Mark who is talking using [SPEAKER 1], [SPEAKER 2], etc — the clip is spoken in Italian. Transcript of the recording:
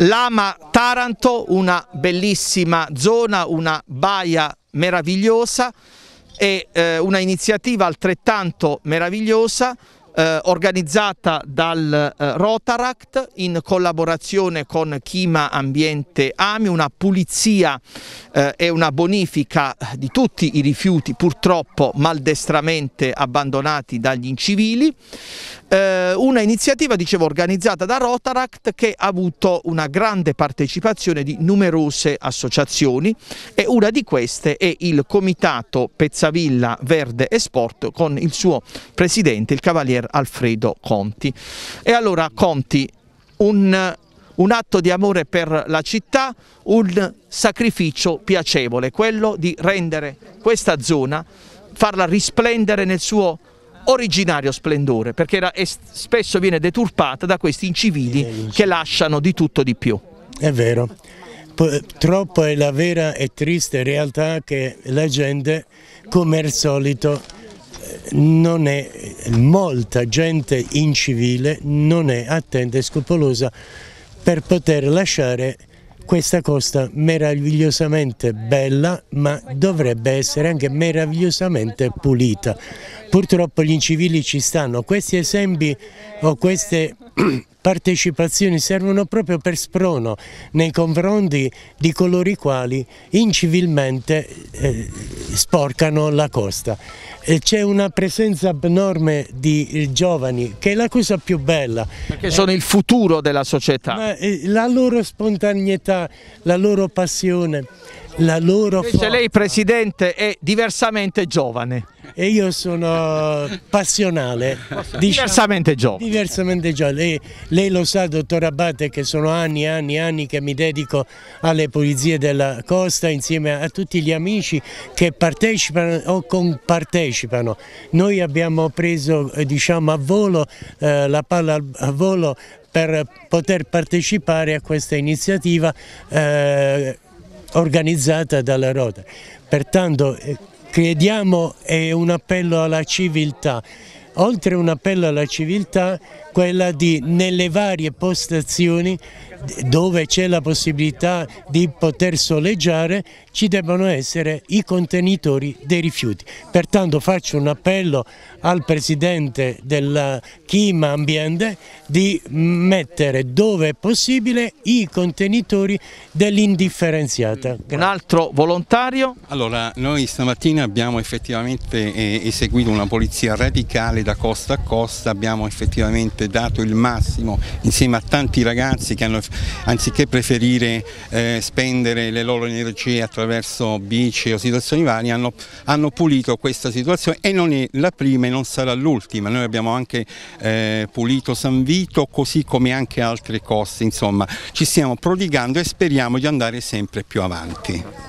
[SPEAKER 1] Lama Taranto, una bellissima zona, una baia meravigliosa e eh, una iniziativa altrettanto meravigliosa eh, organizzata dal eh, Rotaract in collaborazione con Chima Ambiente Ami, una pulizia eh, e una bonifica di tutti i rifiuti purtroppo maldestramente abbandonati dagli incivili. Eh, una iniziativa, dicevo, organizzata da Rotaract che ha avuto una grande partecipazione di numerose associazioni e una di queste è il Comitato Pezzavilla Verde e Sport con il suo presidente, il Cavaliere Alfredo Conti. E allora Conti, un, un atto di amore per la città, un sacrificio piacevole, quello di rendere questa zona, farla risplendere nel suo originario splendore, perché era, spesso viene deturpata da questi incivili eh, che lasciano di tutto di più.
[SPEAKER 2] È vero, purtroppo è la vera e triste realtà che la gente, come al solito, non è, molta gente incivile non è attenta e scrupolosa per poter lasciare questa costa meravigliosamente bella ma dovrebbe essere anche meravigliosamente pulita. Purtroppo gli incivili ci stanno, questi esempi o queste partecipazioni servono proprio per sprono nei confronti di coloro i quali incivilmente eh, sporcano la costa. C'è una presenza abnorme di eh, giovani che è la cosa più bella. Perché sono eh, il futuro della società. Ma, eh, la loro spontaneità, la loro passione, la loro... Invece forza. lei Presidente è diversamente giovane e io sono passionale. Diversamente giovane. Diversamente giovane. Lei, lei, lo sa, dottor Abate, che sono anni e anni e anni che mi dedico alle pulizie della costa insieme a tutti gli amici che partecipano o compartecipano. Noi abbiamo preso eh, diciamo, a volo eh, la palla a volo per poter partecipare a questa iniziativa eh, organizzata dalla Rota. Pertanto eh, chiediamo è un appello alla civiltà. Oltre un appello alla civiltà quella di nelle varie postazioni dove c'è la possibilità di poter soleggiare ci debbano essere i contenitori dei rifiuti. Pertanto faccio un appello al Presidente della Chima Ambiente di mettere dove è possibile i contenitori dell'indifferenziata.
[SPEAKER 3] Un altro volontario? Allora, noi stamattina abbiamo effettivamente eh, eseguito una polizia radicale da costa a costa, abbiamo effettivamente veramente dato il massimo insieme a tanti ragazzi che hanno, anziché preferire eh, spendere le loro energie attraverso bici o situazioni varie, hanno, hanno, pulito questa situazione e non è la prima e non sarà l'ultima. Noi abbiamo anche eh, pulito San Vito così come anche altre coste, insomma ci stiamo prodigando e speriamo di andare sempre più avanti.